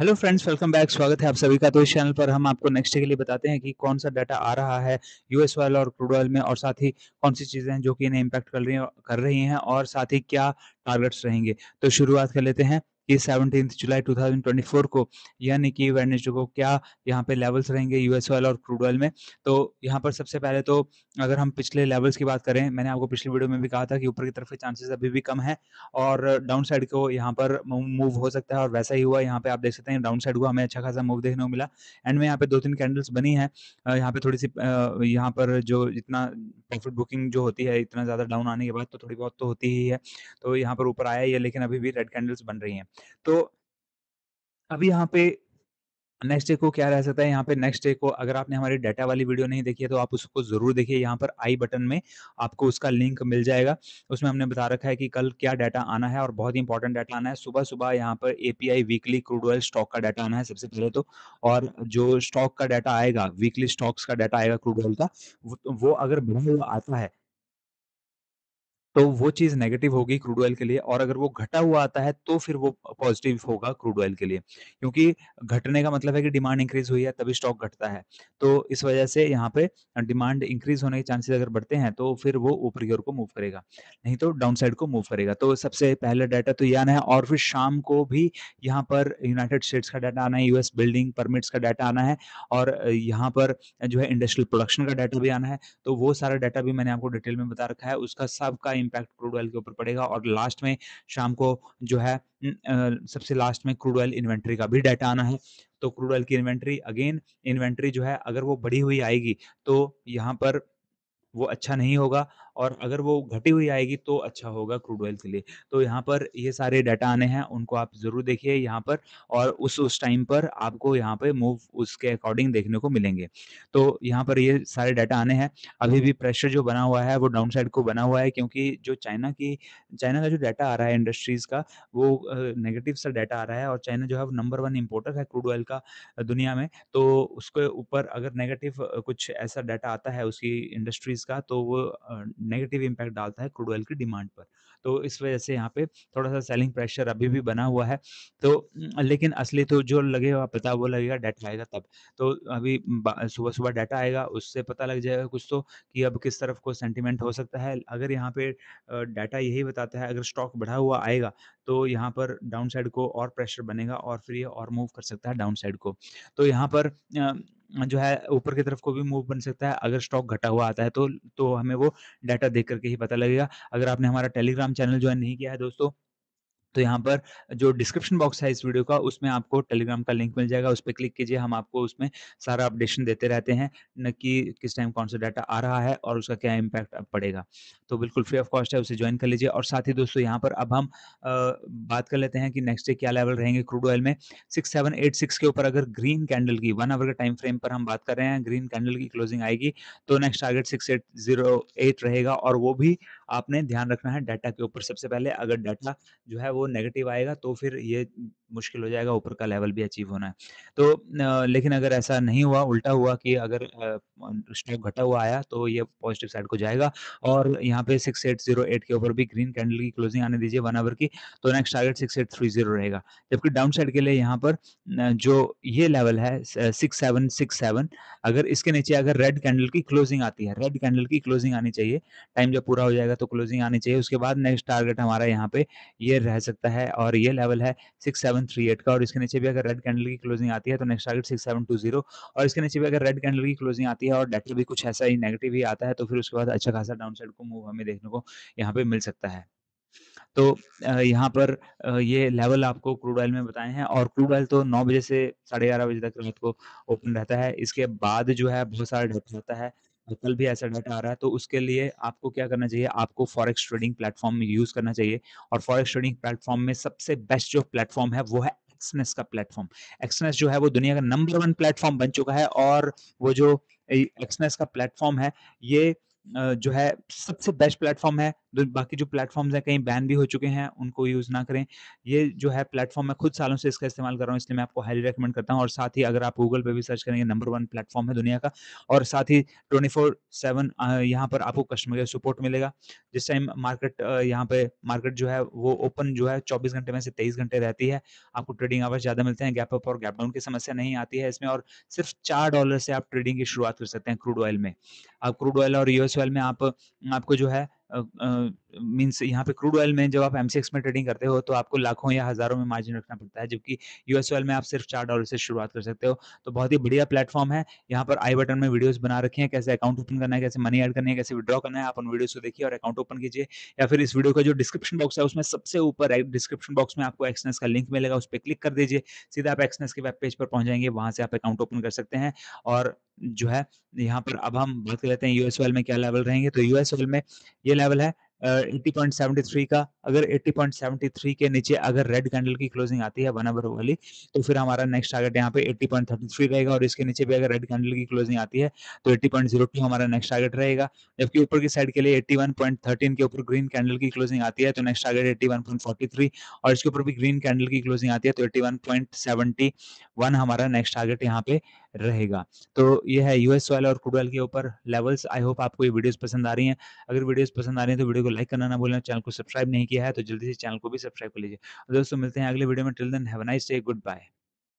hello friends welcome back स्वागत है आप सभी का तो इस चैनल पर हम आपको नेक्स्ट डे के लिए बताते हैं कि कौन सा डाटा आ रहा है यूएस ऑयल और क्रूड ऑयल में और साथ ही कौन सी चीज़ें हैं जो कि इन्हें इम्पैक्ट कर रही कर रही हैं और साथ ही क्या टारगेट्स रहेंगे तो शुरुआत कर लेते हैं कि सेवनटीन जुलाई 2024 को यानी कि वेडनेसडे को क्या यहाँ पे लेवल्स रहेंगे यूएस ऑयल और क्रूड ऑयल में तो यहाँ पर सबसे पहले तो अगर हम पिछले लेवल्स की बात करें मैंने आपको पिछले वीडियो में भी कहा था कि ऊपर की तरफ के चांसेस अभी भी कम है और डाउन साइड को यहाँ पर मूव हो सकता है और वैसा ही हुआ यहाँ पे आप देख सकते हैं डाउन साइड को हमें अच्छा खासा मूव देखने को मिला एंड में यहाँ पे दो तीन कैंडल्स बनी है यहाँ पे थोड़ी सी यहाँ पर जो जितना फुट बुकिंग जो होती है इतना ज़्यादा डाउन आने के बाद तो थोड़ी बहुत तो होती ही है तो यहाँ पर ऊपर आया ही है लेकिन अभी भी रेड कैंडल्स बन रही हैं तो अभी यहाँ पे नेक्स्ट डे को क्या रह सकता है यहाँ पे नेक्स्ट डे को अगर आपने हमारी डाटा वाली वीडियो नहीं देखी है तो आप उसको जरूर देखिए यहाँ पर आई बटन में आपको उसका लिंक मिल जाएगा उसमें हमने बता रखा है कि कल क्या डाटा आना है और बहुत ही इंपॉर्टेंट डाटा आना है सुबह सुबह यहाँ पर API weekly crude oil stock का डाटा आना है सबसे पहले तो और जो स्टॉक का डाटा आएगा वीकली स्टॉक्स का डाटा आएगा क्रूड ऑयल का वो तो, अगर बढ़ा हुआ आता है तो वो चीज नेगेटिव होगी क्रूड ऑयल के लिए और अगर वो घटा हुआ आता है तो फिर वो पॉजिटिव होगा क्रूड ऑयल के लिए क्योंकि घटने का मतलब है कि डिमांड इंक्रीज हुई है तभी स्टॉक घटता है तो इस वजह से यहाँ पे डिमांड इंक्रीज होने के चांसेस अगर बढ़ते हैं तो फिर वो ऊपर की ओर को मूव करेगा नहीं तो डाउन साइड को मूव करेगा तो सबसे पहला डाटा तो ये आना है और फिर शाम को भी यहाँ पर यूनाइटेड स्टेट्स का डाटा आना है यूएस बिल्डिंग परमिट्स का डाटा आना है और यहाँ पर जो है इंडस्ट्रियल प्रोडक्शन का डाटा भी आना है तो वो सारा डाटा भी मैंने आपको डिटेल में बता रखा है उसका सबका इम्पैक्ट क्रूड ऑयल के ऊपर पड़ेगा और लास्ट में शाम को जो है सबसे लास्ट में क्रूड ऑयल इन्वेंट्री का भी डाटा आना है तो क्रूड ऑयल की इन्वेंट्री अगेन इन्वेंट्री जो है अगर वो बढ़ी हुई आएगी तो यहाँ पर वो अच्छा नहीं होगा और अगर वो घटी हुई आएगी तो अच्छा होगा क्रूड ऑयल के लिए तो यहाँ पर ये सारे डाटा आने हैं उनको आप ज़रूर देखिए यहाँ पर और उस उस टाइम पर आपको यहाँ पे मूव उसके अकॉर्डिंग देखने को मिलेंगे तो यहाँ पर ये सारे डाटा आने हैं अभी भी प्रेशर जो बना हुआ है वो डाउन साइड को बना हुआ है क्योंकि जो चाइना की चाइना का जो डाटा आ रहा है इंडस्ट्रीज़ का वो नेगेटिव सा डाटा आ रहा है और चाइना जो है नंबर वन इम्पोर्टर है क्रूड ऑयल का दुनिया में तो उसके ऊपर अगर नेगेटिव कुछ ऐसा डाटा आता है उसकी इंडस्ट्रीज़ का तो वो नेगेटिव इम्पैक्ट डालता है क्रूड ऑयल की डिमांड पर तो इस वजह से यहाँ पे थोड़ा सा सेलिंग प्रेशर अभी भी बना हुआ है तो लेकिन असली तो जो लगेगा पता वो लगेगा डाटा आएगा तब तो अभी सुबह सुबह डाटा आएगा उससे पता लग जाएगा कुछ तो कि अब किस तरफ को सेंटिमेंट हो सकता है अगर यहाँ पे डाटा यही बताता है अगर स्टॉक बढ़ा हुआ आएगा तो यहाँ पर डाउन साइड को और प्रेशर बनेगा और फिर ये और मूव कर सकता है डाउन साइड को तो यहाँ पर जो है ऊपर की तरफ को भी मूव बन सकता है अगर स्टॉक घटा हुआ आता है तो तो हमें वो डाटा देख करके ही पता लगेगा अगर आपने हमारा टेलीग्राम चैनल ज्वाइन नहीं किया है दोस्तों तो यहाँ पर जो डिस्क्रिप्शन बॉक्स है इस वीडियो का उसमें आपको टेलीग्राम का लिंक मिल जाएगा उस पर क्लिक कीजिए हम आपको उसमें सारा अपडेशन देते रहते हैं न कि किस टाइम कौन सा डाटा आ रहा है और उसका क्या इम्पैक्ट पड़ेगा तो बिल्कुल फ्री ऑफ कॉस्ट है उसे ज्वाइन कर लीजिए और साथ ही दोस्तों यहाँ पर अब हम बात कर लेते हैं कि नेक्स्ट डे क्या लेवल रहेंगे क्रूड ऑयल में सिक्स सेवन एट सिक्स के ऊपर अगर ग्रीन कैंडल की वन आवर के टाइम फ्रेम पर हम बात कर रहे हैं ग्रीन कैंडल की क्लोजिंग आएगी तो next target six eight zero eight रहेगा और वो भी आपने ध्यान रखना है डाटा के ऊपर सबसे पहले अगर डाटा जो है वो नेगेटिव आएगा तो फिर ये मुश्किल हो जाएगा ऊपर का लेवल भी अचीव होना है तो लेकिन अगर ऐसा नहीं हुआ उल्टा हुआ कि अगर स्टॉक घटा हुआ आया तो ये पॉजिटिव साइड को जाएगा और यहाँ पे सिक्स एट जीरो एट के ऊपर भी ग्रीन कैंडल की क्लोजिंग आने दीजिए वन आवर की तो next target six eight three zero रहेगा जबकि डाउन साइड के लिए यहाँ पर जो ये लेवल है सिक्स सेवन सिक्स सेवन अगर इसके नीचे अगर रेड कैंडल की क्लोजिंग आती है रेड कैंडल की क्लोजिंग आनी चाहिए टाइम जब पूरा हो जाएगा तो क्लोजिंग आनी चाहिए उसके बाद नेक्स्ट टारगेट हमारा यहाँ पे ये रह सकता है और ये लेवल है six seven seven three eight का और इसके नीचे भी अगर रेड कैंडल की क्लोजिंग आती है तो next target six seven two zero और इसके नीचे भी अगर रेड कैंडल की क्लोजिंग आती है और डेटा भी कुछ ऐसा ही नेगेटिव ही आता है तो फिर उसके बाद अच्छा खासा डाउन साइड को मूव हमें देखने को यहाँ पे मिल सकता है तो यहाँ पर ये लेवल आपको क्रूड ऑयल में बताए हैं और क्रूड ऑयल तो नौ बजे से साढ़े ग्यारह बजे तक रात को ओपन रहता है इसके बाद जो है बहुत सारा ढप रहता है कल भी ऐसा डाटा आ रहा है तो उसके लिए आपको क्या करना चाहिए आपको फॉरेक्स ट्रेडिंग प्लेटफॉर्म यूज करना चाहिए और फॉरेक्स ट्रेडिंग प्लेटफॉर्म में सबसे बेस्ट जो प्लेटफॉर्म है वो है एक्सनेस का प्लेटफॉर्म एक्सनेस जो है वो दुनिया का नंबर वन प्लेटफॉर्म बन चुका है और वो जो एक्सनेस का प्लेटफॉर्म है ये जो है सबसे बेस्ट प्लेटफॉर्म है बाकी जो प्लेटफॉर्म्स हैं कहीं बैन भी हो चुके हैं उनको यूज़ ना करें ये जो है प्लेटफॉर्म मैं खुद सालों से इसका इस्तेमाल कर रहा हूँ इसलिए मैं आपको हाईली रेकमेंड करता हूँ और साथ ही अगर आप गूगल पे भी सर्च करेंगे नंबर वन प्लेटफॉर्म है दुनिया का और साथ ही ट्वेंटी फोर सेवन यहाँ पर आपको कस्टमर केयर सपोर्ट मिलेगा जिस टाइम मार्केट यहाँ पे मार्केट जो है वो ओपन जो है चौबीस घंटे में से तेईस घंटे रहती है आपको ट्रेडिंग आवर्स ज़्यादा मिलते हैं गैप अप और गैप डाउन की समस्या नहीं आती है इसमें और सिर्फ चार डॉलर से आप ट्रेडिंग की शुरुआत कर सकते हैं क्रूड ऑयल में आप क्रूड ऑयल और यूएस सॉइल में आप आपको जो है मीन्स यहाँ पे क्रूड ऑयल में जब आप एम में ट्रेडिंग करते हो तो आपको लाखों या हज़ारों में मार्जिन रखना पड़ता है जबकि यूएस ऑयल में आप सिर्फ चार डॉलर से शुरुआत कर सकते हो तो बहुत ही बढ़िया प्लेटफॉर्म है यहाँ पर आई बटन में वीडियो बना रखे हैं कैसे अकाउंट ओपन करना है कैसे मनी एड करना है कैसे विड्रॉ करना है आप उन वीडियो को देखिए और अकाउंट ओपन कीजिए या फिर इस वीडियो का जो डिस्क्रिप्शन बॉक्स है उसमें सबसे ऊपर डिस्क्रिप्शन बॉक्स में आपको एक्सनेस का लिंक मिलेगा उस पर क्लिक कर दीजिए सीधा आप एक्सनेस के वेब पेज पर पहुंच जाएंगे वहां से आप अकाउंट ओपन कर सकते हैं और जो है यहाँ पर अब हम बात कर लेते हैं यूएस ऑयल में क्या लेवल रहेंगे तो यूएस ऑयल में ये लेवल है 80.73 का अगर 80.73 के नीचे अगर रेड कैंडल की क्लोजिंग आती है वन अवर वाली तो फिर हमारा नेक्स्ट टारगेट यहाँ पे 80.33 रहेगा और इसके नीचे भी अगर रेड कैंडल की क्लोजिंग आती है तो 80.02 हमारा नेक्स्ट टारगेट रहेगा जबकि ऊपर की साइड के लिए 81.13 के ऊपर ग्रीन कैंडल की क्लोजिंग आती है तो नेक्स्ट टारगेट एट्टी और इसके ऊपर भी ग्रीन कैंडल की क्लोजिंग आती है तो एट्टी हमारा नेक्स्ट टारगेट यहाँ पे रहेगा तो ये है यूएस ऑयल और कुडवेल के ऊपर लेवल्स आई होप आपको ये वीडियोस पसंद आ रही हैं अगर वीडियोस पसंद आ रही हैं तो वीडियो को लाइक करना ना भूलें चैनल को सब्सक्राइब नहीं किया है तो जल्दी से चैनल को भी सब्सक्राइब कर लीजिए दोस्तों मिलते हैं अगले वीडियो में till then have nice day good bye